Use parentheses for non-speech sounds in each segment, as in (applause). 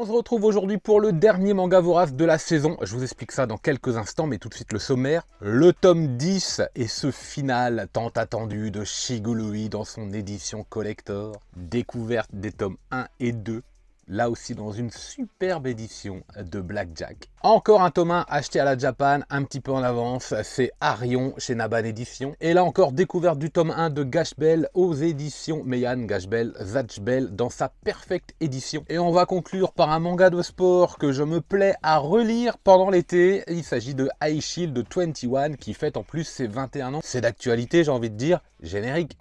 On se retrouve aujourd'hui pour le dernier manga vorace de la saison. Je vous explique ça dans quelques instants, mais tout de suite le sommaire. Le tome 10 et ce final tant attendu de Shigurui dans son édition collector. Découverte des tomes 1 et 2 là aussi dans une superbe édition de Blackjack. Encore un tome 1 acheté à la Japan, un petit peu en avance, c'est Arion chez Naban Édition. Et là encore, découverte du tome 1 de Gashbell aux éditions meyan Gashbell, Zatchbell dans sa perfecte édition. Et on va conclure par un manga de sport que je me plais à relire pendant l'été. Il s'agit de High Shield 21 qui fête en plus ses 21 ans. C'est d'actualité, j'ai envie de dire, générique.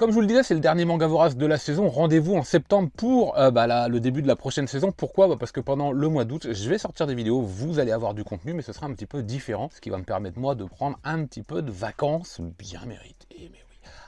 Comme je vous le disais, c'est le dernier manga vorace de la saison. Rendez-vous en septembre pour euh, bah, le début de la prochaine saison. Pourquoi bah, Parce que pendant le mois d'août, je vais sortir des vidéos, vous allez avoir du contenu, mais ce sera un petit peu différent, ce qui va me permettre moi de prendre un petit peu de vacances bien méritées.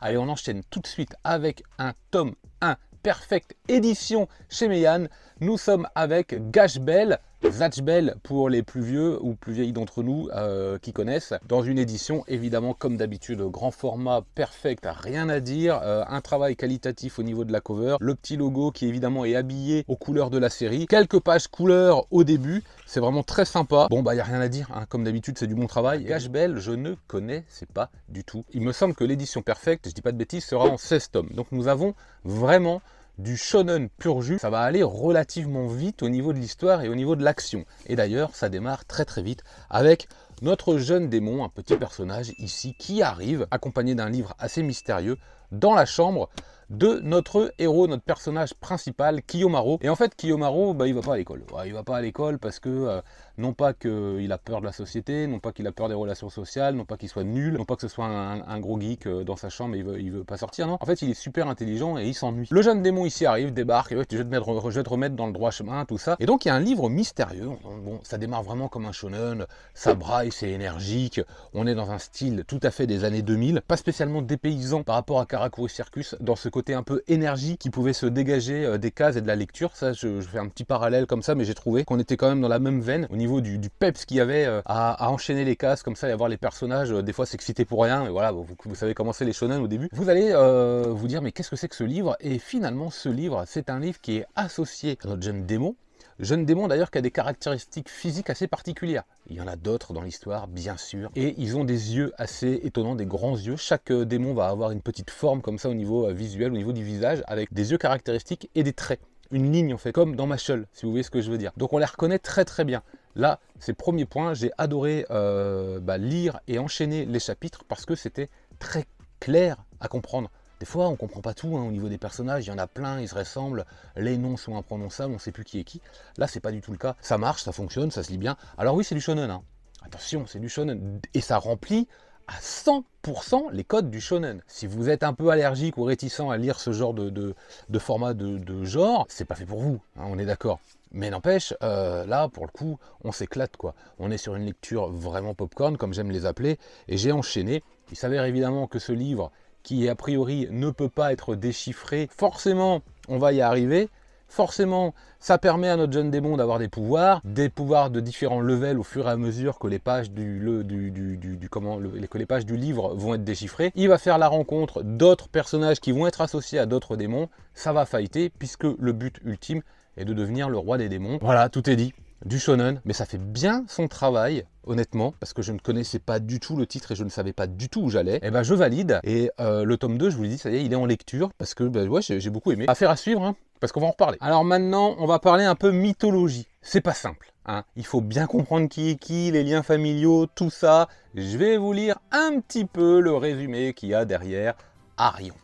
Allez, on enchaîne tout de suite avec un tome 1 Perfect Édition chez Meian. Nous sommes avec Gash Bell. Zatch Bell pour les plus vieux ou plus vieilles d'entre nous euh, qui connaissent, dans une édition évidemment comme d'habitude grand format, perfect, rien à dire, euh, un travail qualitatif au niveau de la cover, le petit logo qui évidemment est habillé aux couleurs de la série, quelques pages couleurs au début, c'est vraiment très sympa. Bon bah il a rien à dire, hein. comme d'habitude c'est du bon travail. Cash Bell, je ne connais c'est pas du tout. Il me semble que l'édition perfect, je dis pas de bêtises, sera en 16 tomes. Donc nous avons vraiment du shonen pur jus, ça va aller relativement vite au niveau de l'histoire et au niveau de l'action. Et d'ailleurs, ça démarre très très vite avec notre jeune démon, un petit personnage ici, qui arrive, accompagné d'un livre assez mystérieux, dans la chambre de notre héros, notre personnage principal, Kiyomaro. Et en fait, Kiyomaro, bah, il va pas à l'école. il va pas à l'école parce que, euh, non pas qu'il euh, a peur de la société, non pas qu'il a peur des relations sociales, non pas qu'il soit nul, non pas que ce soit un, gros geek euh, dans sa chambre et il veut, veut pas sortir, non. En fait, il est super intelligent et il s'ennuie. Le jeune démon ici arrive, débarque, et je, vais te remettre dans le droit chemin, tout ça. Et donc, il y a un livre mystérieux. Bon, ça démarre vraiment comme un shonen, ça braille, c'est énergique, on est dans un style tout à fait des années 2000, pas spécialement dépaysant par rapport à et Circus, dans ce côté un peu énergie qui pouvait se dégager euh, des cases et de la lecture, ça je, fais un petit parallèle comme ça, mais j'ai trouvé qu'on était quand même dans la même veine au niveau du, peps qu'il y avait euh, à, enchaîner les cases comme ça et avoir les personnages, euh, des fois s'exciter pour rien, et voilà, vous, savez comment c'est les shonen au début. Vous allez vous dire mais qu'est-ce que c'est que ce livre Et finalement ce livre, c'est un livre qui est associé à notre jeune démon, Jeune démon d'ailleurs qui a des caractéristiques physiques assez particulières. Il y en a d'autres dans l'histoire, bien sûr. Et ils ont des yeux assez étonnants, des grands yeux. Chaque euh, démon va avoir une petite forme comme ça au niveau euh, visuel, au niveau du visage, avec des yeux caractéristiques et des traits. Une ligne en fait, comme dans Machel, si vous voyez ce que je veux dire. Donc on les reconnaît très très bien. Là, c'est premier point, j'ai adoré euh, bah, lire et enchaîner les chapitres parce que c'était très clair à comprendre. Des fois, on comprend pas tout hein, au niveau des personnages, il y en a plein, ils se ressemblent, les noms sont imprononçables, on sait plus qui est qui. Là, c'est pas du tout le cas. Ça marche, ça fonctionne, ça se lit bien. Alors oui, c'est du shonen. Hein. Attention, c'est du shonen. Et ça remplit à 100% les codes du shonen. Si vous êtes un peu allergique ou réticent à lire ce genre de, format de, genre, c'est pas fait pour vous, hein, on est d'accord. Mais n'empêche, euh, là, pour le coup, on s'éclate, quoi. On est sur une lecture vraiment popcorn, comme j'aime les appeler, et j'ai enchaîné. Il s'avère évidemment que ce livre qui a priori ne peut pas être déchiffré. Forcément, on va y arriver. Forcément, ça permet à notre jeune démon d'avoir des pouvoirs, des pouvoirs de différents levels au fur et à mesure que les pages du, comment, que les pages du livre vont être déchiffrées. Il va faire la rencontre d'autres personnages qui vont être associés à d'autres démons. Ça va failliter puisque le but ultime est de devenir le roi des démons. Voilà, tout est dit du shonen, mais ça fait bien son travail, honnêtement, parce que je ne connaissais pas du tout le titre et je ne savais pas du tout où j'allais. Et eh ben je valide, et euh, le tome 2, je vous le dis, ça y est, il est en lecture, parce que ben, j'ai beaucoup aimé. Affaire à suivre, hein, parce qu'on va en reparler. Alors maintenant, on va parler un peu mythologie. C'est pas simple, hein. il faut bien comprendre qui est qui, les liens familiaux, tout ça. Je vais vous lire un petit peu le résumé qu'il y a derrière Arion.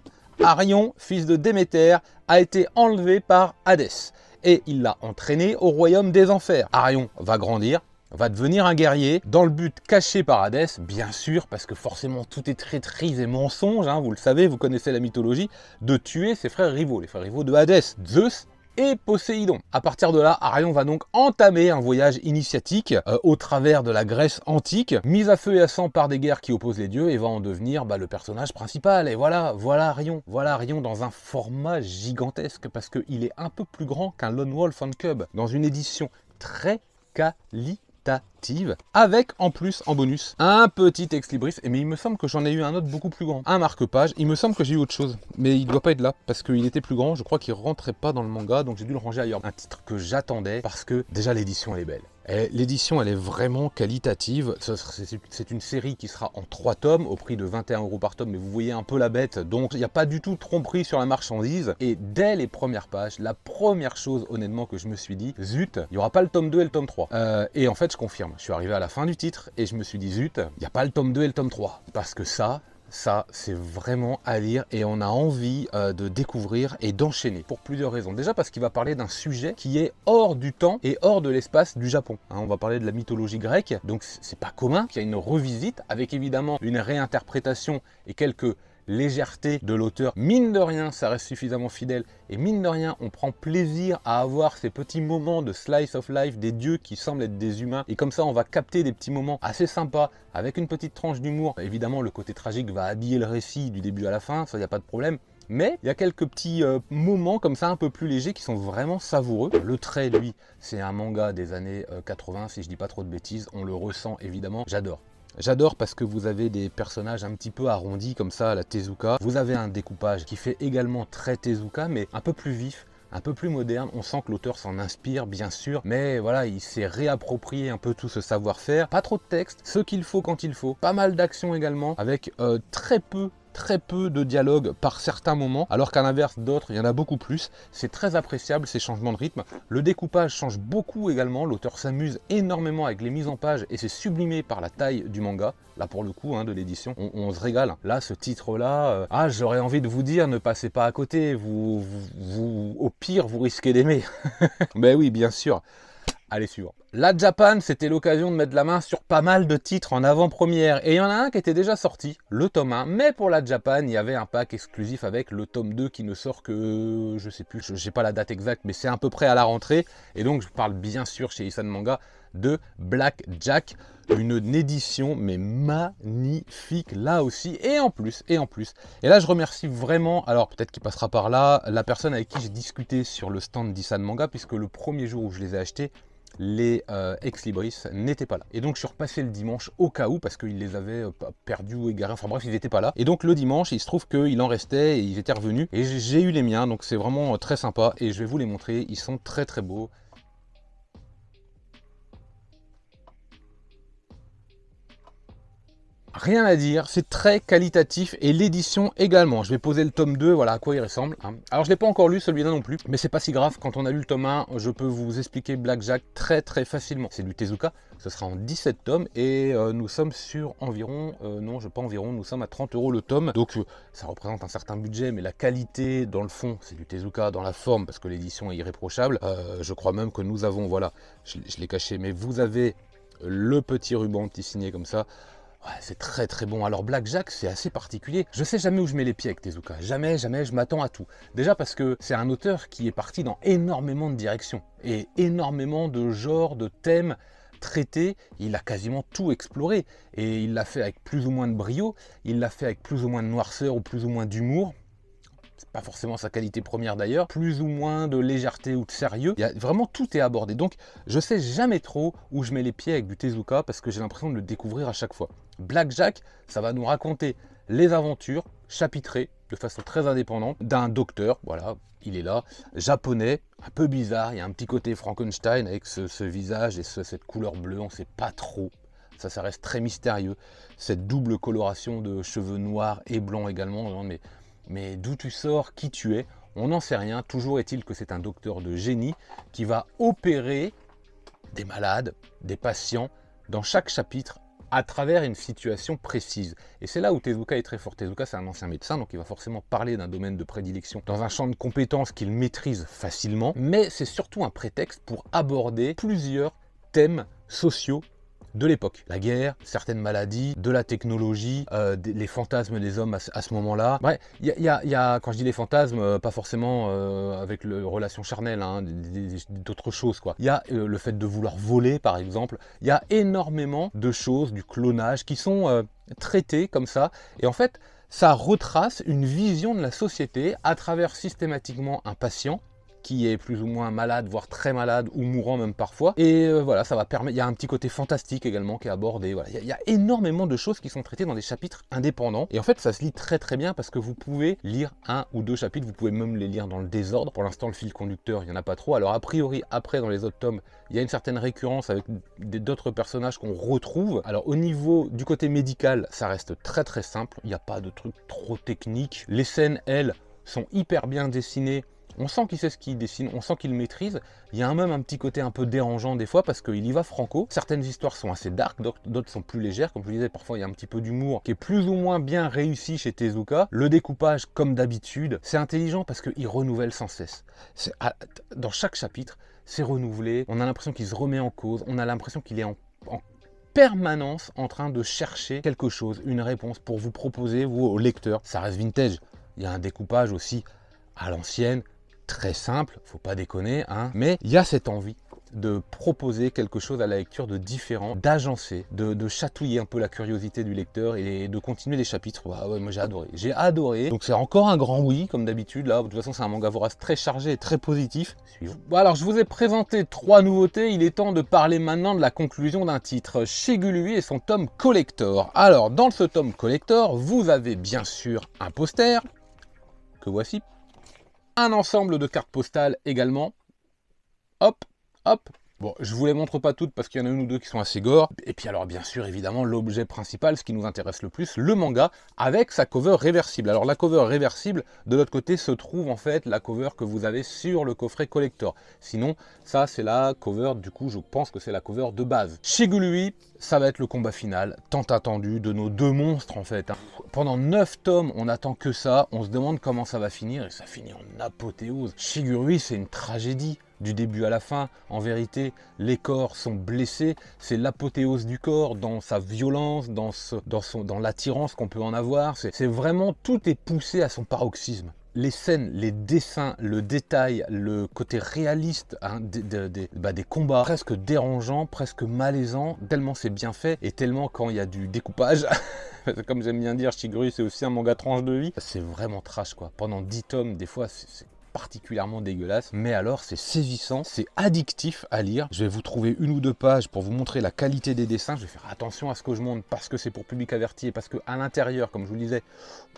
Arion, fils de Déméter, a été enlevé par Hadès et il l'a entraîné au royaume des enfers. Arion va grandir, va devenir un guerrier dans le but caché par Hadès, bien sûr, parce que forcément tout est traîtrise et mensonge, hein, vous le savez, vous connaissez la mythologie, de tuer ses frères rivaux, les frères rivaux de Hadès. Zeus et Poséidon. À partir de là, Arion va donc entamer un voyage initiatique euh, au travers de la Grèce antique, mise à feu et à sang par des guerres qui opposent les dieux et va en devenir bah, le personnage principal. Et voilà, voilà Arion. Voilà Arion dans un format gigantesque parce qu'il est un peu plus grand qu'un Lone Wolf and Cub dans une édition très quali avec en plus, en bonus, un petit ex-libris. Mais il me semble que j'en ai eu un autre beaucoup plus grand. Un marque-page. Il me semble que j'ai eu autre chose, mais il doit pas être là parce qu'il était plus grand. Je crois qu'il rentrait pas dans le manga, donc j'ai dû le ranger ailleurs. Un titre que j'attendais parce que déjà l'édition elle est belle. L'édition, elle est vraiment qualitative. C'est une série qui sera en trois tomes au prix de 21 euros par tome, mais vous voyez un peu la bête. Donc, il n'y a pas du tout de tromperie sur la marchandise. Et dès les premières pages, la première chose, honnêtement, que je me suis dit, zut, il n'y aura pas le tome 2 et le tome 3. Euh, et en fait, je confirme, je suis arrivé à la fin du titre et je me suis dit, zut, il n'y a pas le tome 2 et le tome 3. Parce que ça, ça, c'est vraiment à lire et on a envie euh, de découvrir et d'enchaîner pour plusieurs raisons. Déjà parce qu'il va parler d'un sujet qui est hors du temps et hors de l'espace du Japon. Hein, on va parler de la mythologie grecque, donc c'est pas commun qu'il y ait une revisite avec évidemment une réinterprétation et quelques légèreté de l'auteur. Mine de rien, ça reste suffisamment fidèle. Et mine de rien, on prend plaisir à avoir ces petits moments de slice of life des dieux qui semblent être des humains. Et comme ça, on va capter des petits moments assez sympas avec une petite tranche d'humour. Évidemment, le côté tragique va habiller le récit du début à la fin, ça, il n'y a pas de problème mais il y a quelques petits euh, moments comme ça un peu plus légers qui sont vraiment savoureux. Le trait, lui, c'est un manga des années 80, euh, si je dis pas trop de bêtises, on le ressent évidemment, j'adore. J'adore parce que vous avez des personnages un petit peu arrondis comme ça, la Tezuka. Vous avez un découpage qui fait également très Tezuka, mais un peu plus vif un peu plus moderne, on sent que l'auteur s'en inspire bien sûr, mais voilà, il s'est réapproprié un peu tout ce savoir-faire, pas trop de texte, ce qu'il faut quand il faut, pas mal d'action également, avec euh, très peu très peu de dialogue par certains moments, alors qu'à l'inverse d'autres, il y en a beaucoup plus. C'est très appréciable ces changements de rythme. Le découpage change beaucoup également, l'auteur s'amuse énormément avec les mises en page et c'est sublimé par la taille du manga. Là pour le coup hein, de l'édition, on, se régale. Là ce titre là, euh, ah j'aurais envie de vous dire ne passez pas à côté, vous, vous au pire vous risquez d'aimer. Mais (laughs) ben oui bien sûr, Allez, suivant. La Japan, c'était l'occasion de mettre la main sur pas mal de titres en avant-première. Et il y en a un qui était déjà sorti, le tome 1. Mais pour la Japan, il y avait un pack exclusif avec le tome 2 qui ne sort que, je sais plus, je j'ai pas la date exacte, mais c'est à peu près à la rentrée. Et donc, je parle bien sûr chez Isan Manga de Black Jack. Une édition, mais magnifique là aussi. Et en plus, et en plus. Et là, je remercie vraiment, alors peut-être qu'il passera par là, la personne avec qui j'ai discuté sur le stand d'Isan Manga, puisque le premier jour où je les ai achetés, les euh, ex-libris n'étaient pas là. Et donc je suis repassé le dimanche au cas où, parce qu'ils les avaient euh, perdus ou égarés, enfin bref, ils n'étaient pas là. Et donc le dimanche, il se trouve qu'il en restait et ils étaient revenus. Et j'ai eu les miens, donc c'est vraiment euh, très sympa. Et je vais vous les montrer, ils sont très très beaux. rien à dire, c'est très qualitatif et l'édition également. Je vais poser le tome 2, voilà à quoi il ressemble. Hein. Alors je ne l'ai pas encore lu celui-là non plus, mais c'est pas si grave, quand on a lu le tome 1, je peux vous expliquer Blackjack très très facilement. C'est du Tezuka, ce sera en 17 tomes et euh, nous sommes sur environ, euh, non je pas environ, nous sommes à 30 euros le tome, donc euh, ça représente un certain budget, mais la qualité dans le fond, c'est du Tezuka, dans la forme, parce que l'édition est irréprochable, je crois même que nous avons, voilà, je, je l'ai caché, mais vous avez le petit ruban petit signé comme ça, c'est très très bon. Alors Jack, c'est assez particulier. Je sais jamais où je mets les pieds avec Tezuka. Jamais, jamais, je m'attends à tout. Déjà parce que c'est un auteur qui est parti dans énormément de directions et énormément de genres, de thèmes traités. Il a quasiment tout exploré et il l'a fait avec plus ou moins de brio. Il l'a fait avec plus ou moins de noirceur ou plus ou moins d'humour c'est pas forcément sa qualité première d'ailleurs, plus ou moins de légèreté ou de sérieux. Il a, vraiment tout est abordé. Donc je sais jamais trop où je mets les pieds avec du Tezuka parce que j'ai l'impression de le découvrir à chaque fois. Blackjack, ça va nous raconter les aventures chapitrées de façon très indépendante d'un docteur, voilà, il est là, japonais, un peu bizarre, il y a un petit côté Frankenstein avec ce, visage et cette couleur bleue, on ne sait pas trop. Ça, ça reste très mystérieux. Cette double coloration de cheveux noirs et blancs également. mais d'où tu sors, qui tu es, on n'en sait rien. Toujours est-il que c'est un docteur de génie qui va opérer des malades, des patients, dans chaque chapitre à travers une situation précise. Et c'est là où Tezuka est très fort. Tezuka, c'est un ancien médecin, donc il va forcément parler d'un domaine de prédilection dans un champ de compétences qu'il maîtrise facilement, mais c'est surtout un prétexte pour aborder plusieurs thèmes sociaux de l'époque. La guerre, certaines maladies, de la technologie, euh, les fantasmes des hommes à, ce moment-là. il y, a, quand je dis les fantasmes, euh, pas forcément euh, avec le relation charnelle, hein, d'autres choses quoi. Il y a le fait de vouloir voler par exemple. Il y a énormément de choses du clonage qui sont traitées comme ça. Et en fait, ça retrace une vision de la société à travers systématiquement un patient qui est plus ou moins malade, voire très malade, ou mourant même parfois. Et euh, voilà, ça va permettre. Il y a un petit côté fantastique également qui est abordé. Voilà, il y, a, énormément de choses qui sont traitées dans des chapitres indépendants. Et en fait, ça se lit très très bien parce que vous pouvez lire un ou deux chapitres. Vous pouvez même les lire dans le désordre. Pour l'instant, le fil conducteur, il n'y en a pas trop. Alors a priori, après dans les autres tomes, il y a une certaine récurrence avec d'autres personnages qu'on retrouve. Alors au niveau du côté médical, ça reste très très simple. Il n'y a pas de truc trop technique. Les scènes, elles, sont hyper bien dessinées on sent qu'il sait ce qu'il dessine, on sent qu'il maîtrise. Il y a un même un petit côté un peu dérangeant des fois parce qu'il y va franco. Certaines histoires sont assez dark, d'autres sont plus légères. Comme je vous disais, parfois il y a un petit peu d'humour qui est plus ou moins bien réussi chez Tezuka. Le découpage, comme d'habitude, c'est intelligent parce qu'il renouvelle sans cesse. Dans chaque chapitre, c'est renouvelé. On a l'impression qu'il se remet en cause. On a l'impression qu'il est en, en permanence en train de chercher quelque chose, une réponse pour vous proposer, vous, au lecteur. Ça reste vintage. Il y a un découpage aussi à l'ancienne, très simple, faut pas déconner, hein, mais il y a cette envie de proposer quelque chose à la lecture de différent, d'agencer, de, chatouiller un peu la curiosité du lecteur et de continuer les chapitres. moi j'ai adoré, j'ai adoré. Donc c'est encore un grand oui, comme d'habitude. Là, de toute façon, c'est un manga vorace très chargé et très positif. Suivons. alors je vous ai présenté trois nouveautés. Il est temps de parler maintenant de la conclusion d'un titre, Gului et son tome collector. Alors, dans ce tome collector, vous avez bien sûr un poster que voici un ensemble de cartes postales également. Hop, hop, Bon, je vous les montre pas toutes parce qu'il y en a une ou deux qui sont assez gore. Et puis alors, bien sûr, évidemment, l'objet principal, ce qui nous intéresse le plus, le manga, avec sa cover réversible. Alors la cover réversible, de l'autre côté, se trouve en fait la cover que vous avez sur le coffret collector. Sinon, ça, c'est la cover, du coup, je pense que c'est la cover de base. Shigurui ça va être le combat final, tant attendu, de nos deux monstres en fait. Hein. Pendant 9 tomes, on attend que ça, on se demande comment ça va finir, et ça finit en apothéose. Shigurui, c'est une tragédie du début à la fin. En vérité, les corps sont blessés. C'est l'apothéose du corps dans sa violence, dans, dans, son, dans l'attirance qu'on peut en avoir. C'est vraiment tout est poussé à son paroxysme les scènes, les dessins, le détail, le côté réaliste hein, bah, des, combats, presque dérangeant presque malaisant tellement c'est bien fait et tellement quand il y a du découpage, (laughs) comme j'aime bien dire, Shiguru c'est aussi un manga tranche de vie, c'est vraiment trash quoi. Pendant 10 tomes, des fois c'est particulièrement dégueulasse, mais alors c'est saisissant, c'est addictif à lire. Je vais vous trouver une ou deux pages pour vous montrer la qualité des dessins. Je vais faire attention à ce que je montre parce que c'est pour public averti et parce que à l'intérieur, comme je vous disais,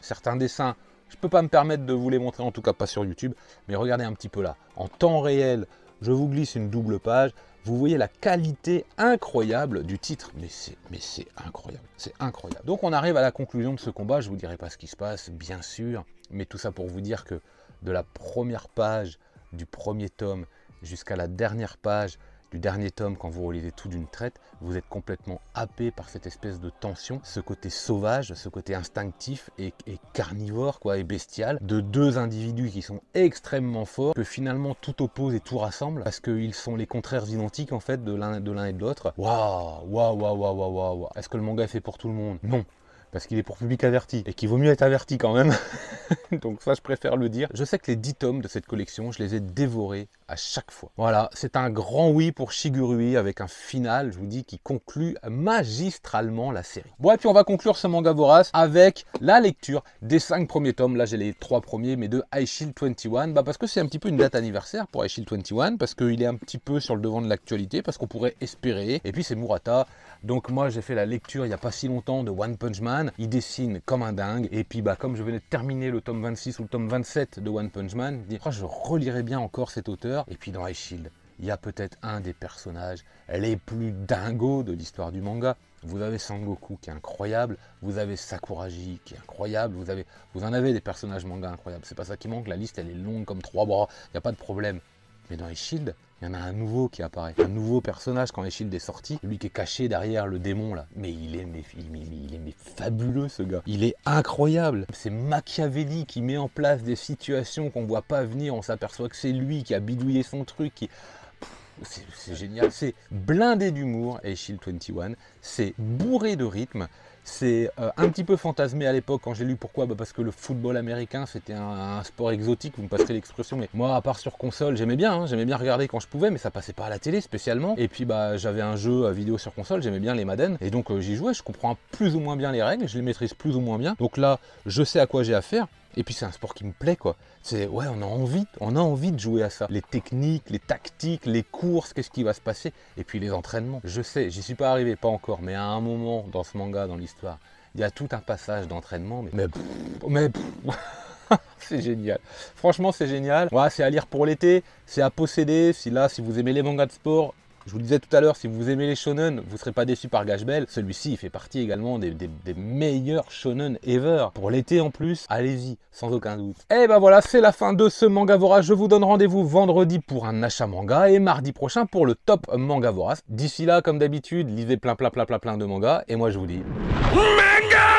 certains dessins, je peux pas me permettre de vous les montrer, en tout cas pas sur YouTube. Mais regardez un petit peu là, en temps réel, je vous glisse une double page. Vous voyez la qualité incroyable du titre, mais c'est mais c'est incroyable, c'est incroyable. Donc on arrive à la conclusion de ce combat. Je ne vous dirai pas ce qui se passe, bien sûr, mais tout ça pour vous dire que de la première page du premier tome jusqu'à la dernière page du dernier tome, quand vous relisez tout d'une traite, vous êtes complètement happé par cette espèce de tension, ce côté sauvage, ce côté instinctif et, carnivore, quoi, et bestial, de deux individus qui sont extrêmement forts, que finalement tout oppose et tout rassemble, parce qu'ils sont les contraires identiques en fait de l'un et de l'autre. Waouh, waouh, waouh, waouh, waouh, waouh. Est-ce que le manga fait pour tout le monde Non parce qu'il est pour public averti et qu'il vaut mieux être averti quand même. (laughs) Donc ça, je préfère le dire. Je sais que les 10 tomes de cette collection, je les ai dévorés à chaque fois. Voilà, c'est un grand oui pour Shigurui avec un final, je vous dis, qui conclut magistralement la série. Bon, et puis on va conclure ce manga vorace avec la lecture des 5 premiers tomes. Là, j'ai les 3 premiers, mais de High 21, bah parce que c'est un petit peu une date anniversaire pour High 21, parce qu'il est un petit peu sur le devant de l'actualité, parce qu'on pourrait espérer. Et puis c'est Murata, donc moi j'ai fait la lecture il n'y a pas si longtemps de One Punch Man, il dessine comme un dingue, et puis bah comme je venais de terminer le tome 26 ou le tome 27 de One Punch Man, je oh, je relirai bien encore cet auteur, et puis dans Ice Shield, il y a peut-être un des personnages les plus dingos de l'histoire du manga. Vous avez Sangoku qui est incroyable, vous avez Sakuraji qui est incroyable, vous, avez, vous en avez des personnages manga incroyables. C'est pas ça qui manque, la liste elle est longue comme trois bras, il n'y a pas de problème. Mais dans Ice Shield, il y en a un nouveau qui apparaît, un nouveau personnage quand Eshield est sorti, lui qui est caché derrière le démon là. Mais il est, fabuleux ce gars, il est incroyable. C'est Machiavelli qui met en place des situations qu'on voit pas venir, on s'aperçoit que c'est lui qui a bidouillé son truc, c'est génial. C'est blindé d'humour, Shield 21. C'est bourré de rythme. C'est euh, un petit peu fantasmé à l'époque quand j'ai lu pourquoi bah, Parce que le football américain c'était un, sport exotique, vous me passez l'expression, mais moi à part sur console j'aimais bien, hein, j'aimais bien regarder quand je pouvais, mais ça passait pas à la télé spécialement. Et puis bah j'avais un jeu à vidéo sur console, j'aimais bien les Madden, et donc euh, j'y jouais, je comprends plus ou moins bien les règles, je les maîtrise plus ou moins bien. Donc là je sais à quoi j'ai affaire, et puis c'est un sport qui me plaît quoi. C'est ouais, on a envie, on a envie de jouer à ça. Les techniques, les tactiques, les courses, qu'est-ce qui va se passer et puis les entraînements. Je sais, j'y suis pas arrivé pas encore, mais à un moment dans ce manga dans l'histoire, il y a tout un passage d'entraînement mais mais, (laughs) c'est génial. Franchement, c'est génial. c'est à lire pour l'été, c'est à posséder. Si là, si vous aimez les mangas de sport, je vous disais tout à l'heure, si vous aimez les shonen, vous ne serez pas déçu par Gash Bell. Celui-ci, fait partie également des, meilleurs shonen ever. Pour l'été en plus, allez-y, sans aucun doute. Et eh ben voilà, c'est la fin de ce Mangavora. Je vous donne rendez-vous vendredi pour un achat manga et mardi prochain pour le top Mangavora. D'ici là, comme d'habitude, lisez plein plein plein plein plein de mangas. Et moi, je vous dis... Manga